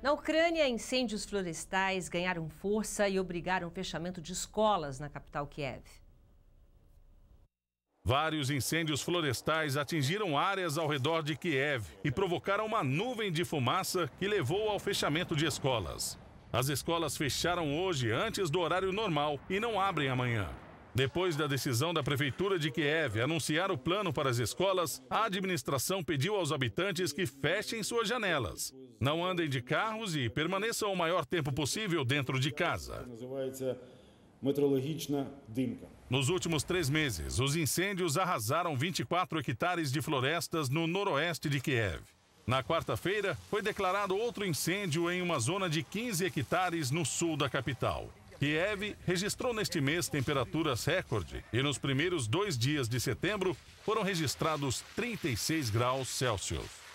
Na Ucrânia, incêndios florestais ganharam força e obrigaram o fechamento de escolas na capital Kiev. Vários incêndios florestais atingiram áreas ao redor de Kiev e provocaram uma nuvem de fumaça que levou ao fechamento de escolas. As escolas fecharam hoje antes do horário normal e não abrem amanhã. Depois da decisão da Prefeitura de Kiev anunciar o plano para as escolas, a administração pediu aos habitantes que fechem suas janelas, não andem de carros e permaneçam o maior tempo possível dentro de casa. Nos últimos três meses, os incêndios arrasaram 24 hectares de florestas no noroeste de Kiev. Na quarta-feira, foi declarado outro incêndio em uma zona de 15 hectares no sul da capital. Kiev registrou neste mês temperaturas recorde e nos primeiros dois dias de setembro foram registrados 36 graus Celsius.